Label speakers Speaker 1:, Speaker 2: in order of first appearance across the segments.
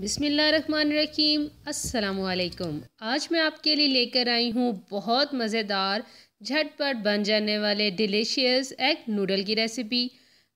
Speaker 1: बिसमीम् अल्लाम आज मैं आपके लिए लेकर आई हूँ बहुत मज़ेदार झटपट बन जाने वाले डिलीशियस एग नूडल की रेसिपी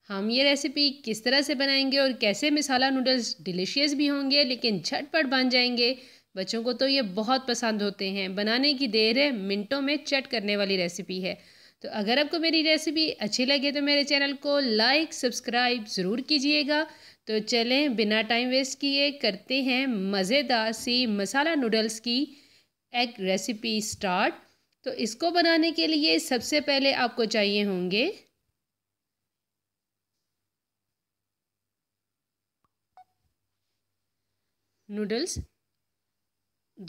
Speaker 1: हम ये रेसिपी किस तरह से बनाएंगे और कैसे मिसाला नूडल्स डिलीशियस भी होंगे लेकिन झटपट बन जाएंगे बच्चों को तो ये बहुत पसंद होते हैं बनाने की देर है मिनटों में चट करने वाली रेसिपी है तो अगर आपको मेरी रेसिपी अच्छी लगे तो मेरे चैनल को लाइक सब्सक्राइब ज़रूर कीजिएगा तो चलें बिना टाइम वेस्ट किए करते हैं मज़ेदार सी मसाला नूडल्स की एग रेसिपी स्टार्ट तो इसको बनाने के लिए सबसे पहले आपको चाहिए होंगे नूडल्स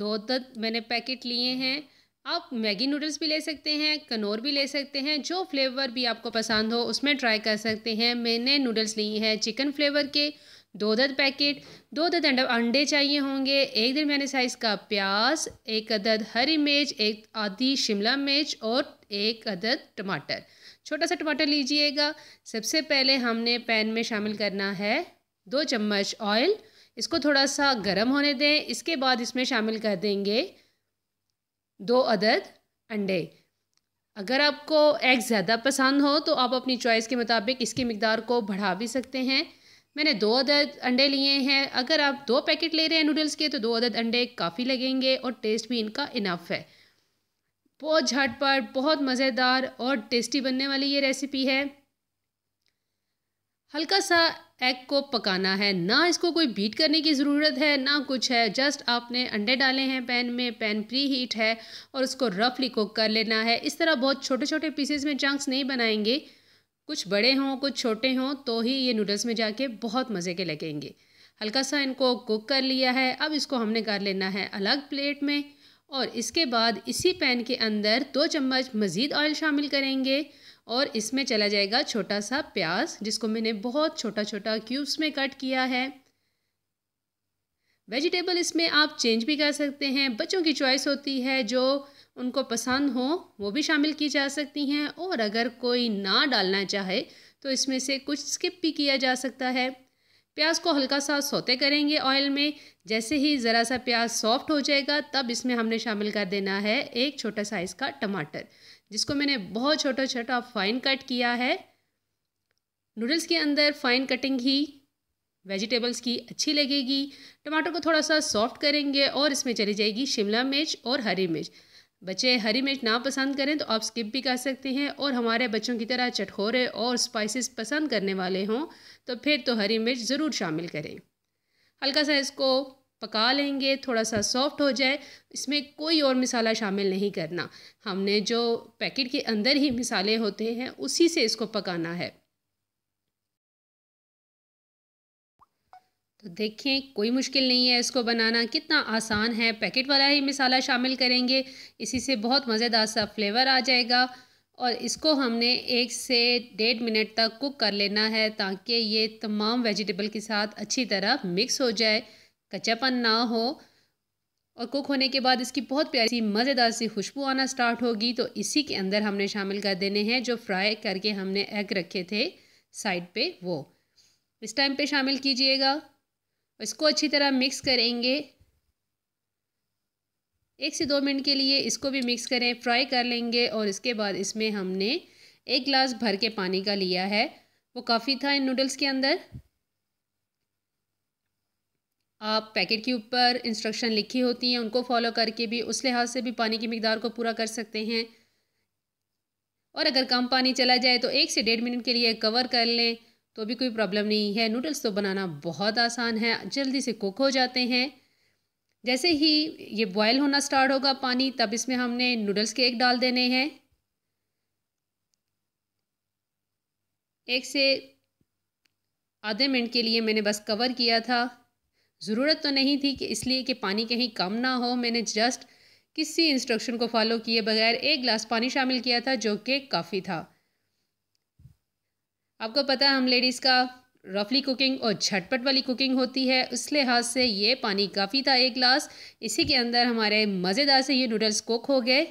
Speaker 1: दो तक मैंने पैकेट लिए हैं आप मैगी नूडल्स भी ले सकते हैं कनौर भी ले सकते हैं जो फ्लेवर भी आपको पसंद हो उसमें ट्राई कर सकते हैं मैंने नूडल्स ली हैं चिकन फ्लेवर के दो दर्द पैकेट दो दर्द अंडे चाहिए होंगे एक दिन मैंने साइज़ का प्याज एक अदद हरी मिर्च एक आधी शिमला मिर्च और एक अदद टमाटर छोटा सा टमाटर लीजिएगा सबसे पहले हमने पैन में शामिल करना है दो चम्मच ऑयल इसको थोड़ा सा गर्म होने दें इसके बाद इसमें शामिल कर देंगे दो अदद अंडे अगर आपको एग ज़्यादा पसंद हो तो आप अपनी चॉइस के मुताबिक इसकी मकदार को बढ़ा भी सकते हैं मैंने दो अदद अंडे लिए हैं अगर आप दो पैकेट ले रहे हैं नूडल्स के तो दो अदद अंडे काफ़ी लगेंगे और टेस्ट भी इनका इनफ है बहुत झटपट बहुत मज़ेदार और टेस्टी बनने वाली ये रेसिपी है हल्का सा एग को पकाना है ना इसको कोई बीट करने की ज़रूरत है ना कुछ है जस्ट आपने अंडे डाले हैं पैन में पैन प्री हीट है और उसको रफली कुक कर लेना है इस तरह बहुत छोटे छोटे पीसेस में चंक्स नहीं बनाएंगे कुछ बड़े हों कुछ छोटे हों तो ही ये नूडल्स में जाके बहुत मज़े के लगेंगे हल्का सा इनको कुक कर लिया है अब इसको हमने कर लेना है अलग प्लेट में और इसके बाद इसी पैन के अंदर दो चम्मच मज़ीद ऑयल शामिल करेंगे और इसमें चला जाएगा छोटा सा प्याज जिसको मैंने बहुत छोटा छोटा क्यूब्स में कट किया है वेजिटेबल इसमें आप चेंज भी कर सकते हैं बच्चों की चॉइस होती है जो उनको पसंद हो वो भी शामिल की जा सकती हैं और अगर कोई ना डालना चाहे तो इसमें से कुछ स्किप भी किया जा सकता है प्याज को हल्का सा सोते करेंगे ऑयल में जैसे ही ज़रा सा प्याज सॉफ्ट हो जाएगा तब इसमें हमने शामिल कर देना है एक छोटा साइज़ का टमाटर जिसको मैंने बहुत छोटा छोटा फाइन कट किया है नूडल्स के अंदर फाइन कटिंग ही वेजिटेबल्स की अच्छी लगेगी टमाटर को थोड़ा सा सॉफ्ट करेंगे और इसमें चली जाएगी शिमला मिर्च और हरी मिर्च बच्चे हरी मिर्च ना पसंद करें तो आप स्किप भी कर सकते हैं और हमारे बच्चों की तरह चटखोरे और स्पाइसेस पसंद करने वाले हों तो फिर तो हरी मिर्च ज़रूर शामिल करें हल्का सा इसको पका लेंगे थोड़ा सा सॉफ्ट हो जाए इसमें कोई और मसाला शामिल नहीं करना हमने जो पैकेट के अंदर ही मिसाले होते हैं उसी से इसको पकाना है तो देखें कोई मुश्किल नहीं है इसको बनाना कितना आसान है पैकेट वाला ही मसाला शामिल करेंगे इसी से बहुत मज़ेदार सा फ्लेवर आ जाएगा और इसको हमने एक से डेढ़ मिनट तक कुक कर लेना है ताकि ये तमाम वेजिटेबल के साथ अच्छी तरह मिक्स हो जाए कच्चापन ना हो और कुक होने के बाद इसकी बहुत प्यारी सी मज़ेदार सी खुशबू आना स्टार्ट होगी तो इसी के अंदर हमने शामिल कर देने हैं जो फ्राई करके हमने एग रखे थे साइड पे वो इस टाइम पे शामिल कीजिएगा इसको अच्छी तरह मिक्स करेंगे एक से दो मिनट के लिए इसको भी मिक्स करें फ्राई कर लेंगे और इसके बाद इसमें हमने एक गिलास भर के पानी का लिया है वो काफ़ी था इन नूडल्स के अंदर आप पैकेट के ऊपर इंस्ट्रक्शन लिखी होती हैं उनको फॉलो करके भी उस लिहाज से भी पानी की मकदार को पूरा कर सकते हैं और अगर कम पानी चला जाए तो एक से डेढ़ मिनट के लिए कवर कर लें तो भी कोई प्रॉब्लम नहीं है नूडल्स तो बनाना बहुत आसान है जल्दी से कुक हो जाते हैं जैसे ही ये बॉयल होना स्टार्ट होगा पानी तब इसमें हमने नूडल्स के एक डाल देने हैं एक से आधे मिनट के लिए मैंने बस कवर किया था ज़रूरत तो नहीं थी कि इसलिए कि पानी कहीं कम ना हो मैंने जस्ट किसी इंस्ट्रक्शन को फॉलो किए बगैर एक गिलास पानी शामिल किया था जो कि काफ़ी था आपको पता है हम लेडीज़ का रफली कुकिंग और झटपट वाली कुकिंग होती है उस लिहाज से ये पानी काफ़ी था एक गिलास इसी के अंदर हमारे मज़ेदार से ये नूडल्स कुक हो गए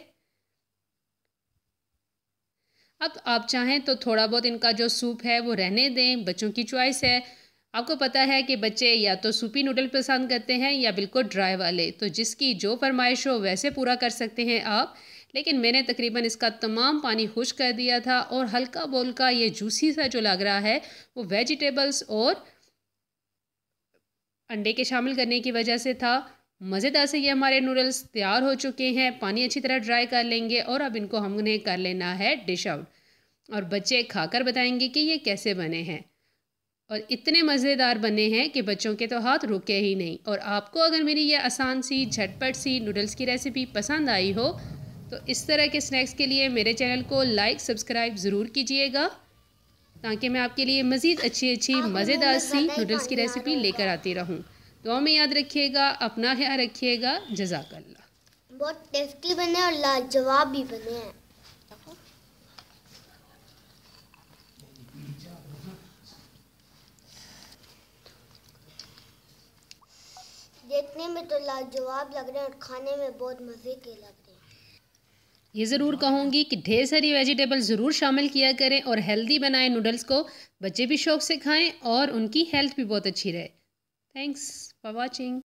Speaker 1: अब आप चाहें तो थोड़ा बहुत इनका जो सूप है वो रहने दें बच्चों की चॉइस है आपको पता है कि बच्चे या तो सूपी नूडल पसंद करते हैं या बिल्कुल ड्राई वाले तो जिसकी जो फरमाइश हो वैसे पूरा कर सकते हैं आप लेकिन मैंने तकरीबन इसका तमाम पानी खुश कर दिया था और हल्का बोल का ये जूसी सा जो लग रहा है वो वेजिटेबल्स और अंडे के शामिल करने की वजह से था मज़ेदार से ये हमारे नूडल्स तैयार हो चुके हैं पानी अच्छी तरह ड्राई कर लेंगे और अब इनको हमने कर लेना है डिश आउट और बच्चे खाकर बताएंगे कि ये कैसे बने हैं और इतने मज़ेदार बने हैं कि बच्चों के तो हाथ रुके ही नहीं और आपको अगर मेरी ये आसान सी झटपट सी नूडल्स की रेसिपी पसंद आई हो तो इस तरह के स्नैक्स के लिए मेरे चैनल को लाइक सब्सक्राइब ज़रूर कीजिएगा ताकि मैं आपके लिए मज़ीद अच्छी अच्छी मज़ेदार सी नूडल्स की रेसिपी लेकर आती रहूँ दो में याद रखिएगा अपना ख्याल रखिएगा जजाकल्ला बहुत टेस्टी बने और लाजवाब भी बने हैं देखने में तो लाजवाब लग रहे हैं और खाने में बहुत मज़े के लग रहे हैं ये ज़रूर कहूँगी कि ढेर सारी वेजिटेबल ज़रूर शामिल किया करें और हेल्दी बनाएं नूडल्स को बच्चे भी शौक से खाएं और उनकी हेल्थ भी बहुत अच्छी रहे थैंक्स फॉर वॉचिंग